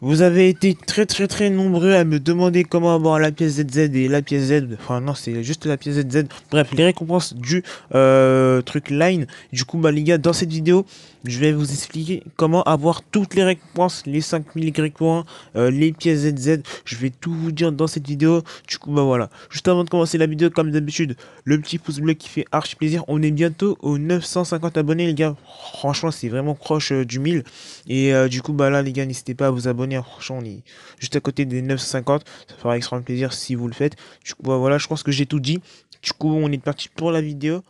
Vous avez été très très très nombreux à me demander comment avoir la pièce ZZ et la pièce Z. Enfin non, c'est juste la pièce ZZ. Bref, les récompenses du euh, truc line. Du coup, bah les gars, dans cette vidéo, je vais vous expliquer comment avoir toutes les récompenses, les 5000 y points, les pièces ZZ. Je vais tout vous dire dans cette vidéo. Du coup, bah voilà. Juste avant de commencer la vidéo, comme d'habitude, le petit pouce bleu qui fait archi plaisir. On est bientôt aux 950 abonnés, les gars. Franchement, c'est vraiment proche euh, du 1000. Et euh, du coup, bah là, les gars, n'hésitez pas à vous abonner abonner on est Juste à côté des 950, ça fera extrêmement plaisir si vous le faites. Bah, voilà, je pense que j'ai tout dit. Du coup, on est parti pour la vidéo.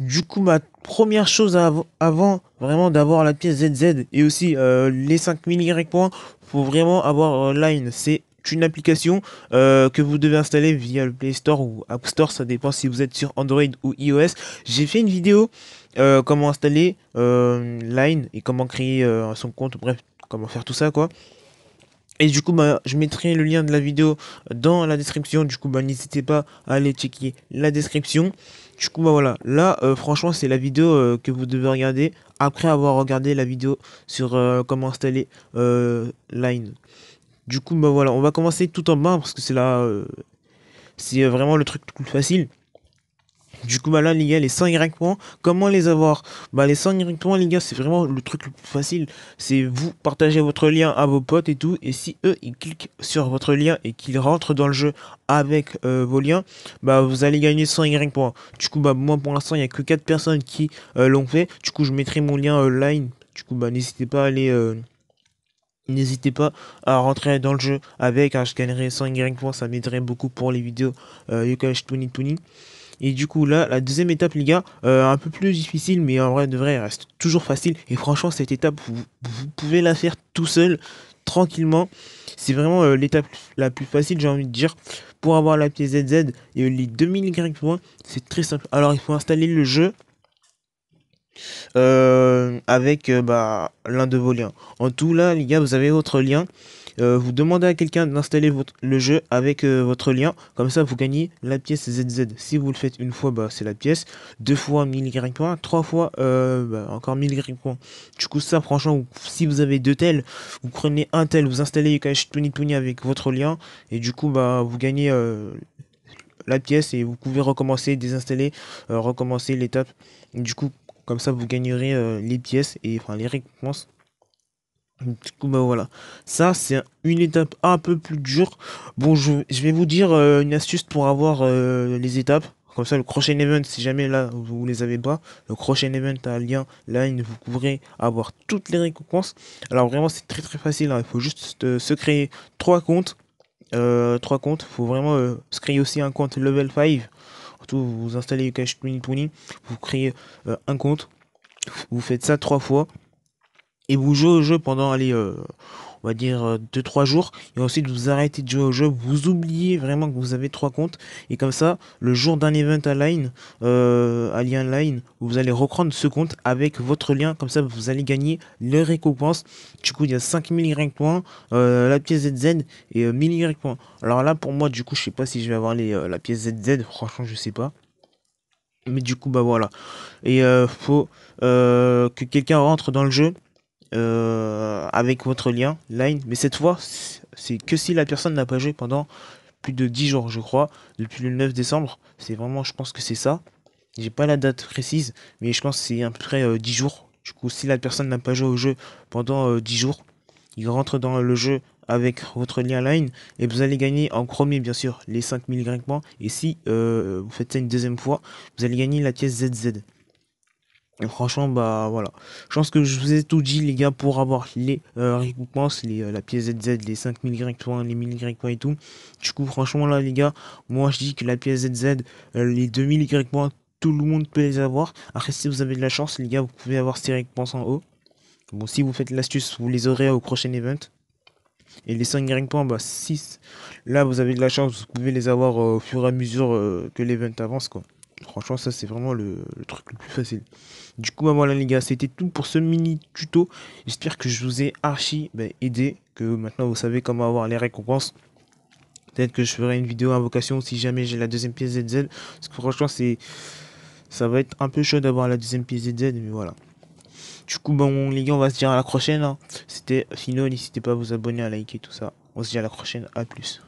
Du coup, ma première chose avant vraiment d'avoir la pièce ZZ et aussi euh, les 5000 Y points, faut vraiment avoir euh, Line. C'est une application euh, que vous devez installer via le Play Store ou App Store, ça dépend si vous êtes sur Android ou iOS. J'ai fait une vidéo comment installer Line et comment créer son compte, bref, comment faire tout ça quoi. Et du coup, bah, je mettrai le lien de la vidéo dans la description. Du coup, bah, n'hésitez pas à aller checker la description. Du coup, bah, voilà. Là, euh, franchement, c'est la vidéo euh, que vous devez regarder après avoir regardé la vidéo sur euh, comment installer Line. Du coup, bah, voilà. On va commencer tout en bas parce que c'est là. c'est vraiment le truc le plus facile. Du coup, bah là, les gars, les 100Y points, comment les avoir Bah, les 100Y points, les gars, c'est vraiment le truc le plus facile. C'est vous partagez votre lien à vos potes et tout. Et si eux, ils cliquent sur votre lien et qu'ils rentrent dans le jeu avec euh, vos liens, bah, vous allez gagner 100Y points. Du coup, bah, moi, pour l'instant, il n'y a que 4 personnes qui euh, l'ont fait. Du coup, je mettrai mon lien online line. Du coup, bah, n'hésitez pas à aller. Euh, n'hésitez pas à rentrer dans le jeu avec, ah, je gagnerai 100 y points, ça m'aiderait beaucoup pour les vidéos euh, Yokash Tuni Tuni. Et du coup, là, la deuxième étape, les gars, euh, un peu plus difficile, mais en vrai, de vrai, elle reste toujours facile. Et franchement, cette étape, vous, pouvez la faire tout seul, tranquillement. C'est vraiment euh, l'étape la plus facile, j'ai envie de dire. Pour avoir la pièce ZZ et les 2000 Y points, c'est très simple. Alors, il faut installer le jeu. Euh, avec bah, l'un de vos liens. En tout là les gars vous avez votre lien euh, vous demandez à quelqu'un d'installer le jeu avec euh, votre lien, comme ça vous gagnez la pièce ZZ. Si vous le faites une fois, bah, c'est la pièce, deux fois 1000 Y points, trois fois euh, bah, encore 1000 Y points. Du coup, ça, franchement, si vous avez deux tels, vous prenez un tel, vous installez Tony Tony avec votre lien, et du coup, bah, vous gagnez la pièce et vous pouvez recommencer, désinstaller, recommencer l'étape. Du coup, comme ça, vous gagnerez les pièces et enfin les récompenses du ben voilà. Ça, c'est une étape un peu plus dure. Bon, je, vais vous dire euh, une astuce pour avoir euh, les étapes. Comme ça, le crochet event, si jamais là, vous les avez pas, le crochet event à un lien là vous pourrez avoir toutes les récompenses. Alors vraiment, c'est très très facile. Hein. Il faut juste euh, se créer trois comptes. trois comptes. Il faut vraiment se créer aussi un compte level 5. Surtout, vous installez Cash Pony Vous créez un compte. Vous faites ça trois fois et vous jouez au jeu pendant allez euh, on va dire 2-3 euh, jours et ensuite vous arrêtez de jouer au jeu, vous oubliez vraiment que vous avez trois comptes et comme ça le jour d'un event à line, euh, line, vous allez reprendre ce compte avec votre lien, comme ça vous allez gagner les récompenses. Du coup il y a 5000 Y points, euh, la pièce ZZ et 1000 Y points. Alors là pour moi du coup je sais pas si je vais avoir les, la pièce ZZ, franchement je sais pas. Mais du coup bah voilà. Et faut que quelqu'un rentre dans le jeu euh, avec votre lien Line. Mais cette fois, c'est que si la personne n'a pas joué pendant plus de 10 jours, je crois, depuis le 9 décembre. C'est vraiment, je pense que c'est ça. J'ai pas la date précise, mais je pense c'est à peu près 10 euh, jours. Du coup, si la personne n'a pas joué au jeu pendant 10 euh, jours, il rentre dans le jeu avec votre lien line et vous allez gagner en premier bien sûr les 5000 grimpements et si vous faites ça une deuxième fois vous allez gagner la pièce ZZ franchement, bah voilà. Je pense que je vous ai tout dit, les gars, pour avoir les euh, récompenses, les, euh, la pièce ZZ, les 5000 y points, les 1000 y points et tout. Du coup, franchement, là, les gars, moi je dis que la pièce ZZ, euh, les 2000 y points, tout le monde peut les avoir. Après, si vous avez de la chance, les gars, vous pouvez avoir ces récompenses en haut. Bon, si vous faites l'astuce, vous les aurez au prochain event. Et les 5 points, bah 6. Là, vous avez de la chance, vous pouvez les avoir au fur et à mesure que l'event avance, quoi. Franchement, ça, c'est vraiment le, truc le plus facile. Du coup, bah, voilà, les gars, c'était tout pour ce mini tuto. J'espère que je vous ai archi ben, aidé, que maintenant vous savez comment avoir les récompenses. Peut-être que je ferai une vidéo invocation si jamais j'ai la deuxième pièce ZZ. Parce que franchement, c'est ça va être un peu chaud d'avoir la deuxième pièce ZZ, mais voilà. Du coup, bon, les gars, on va se dire à la prochaine. Hein. C'était Fino, n'hésitez pas à vous abonner, à liker, tout ça. On se dit à la prochaine, à plus.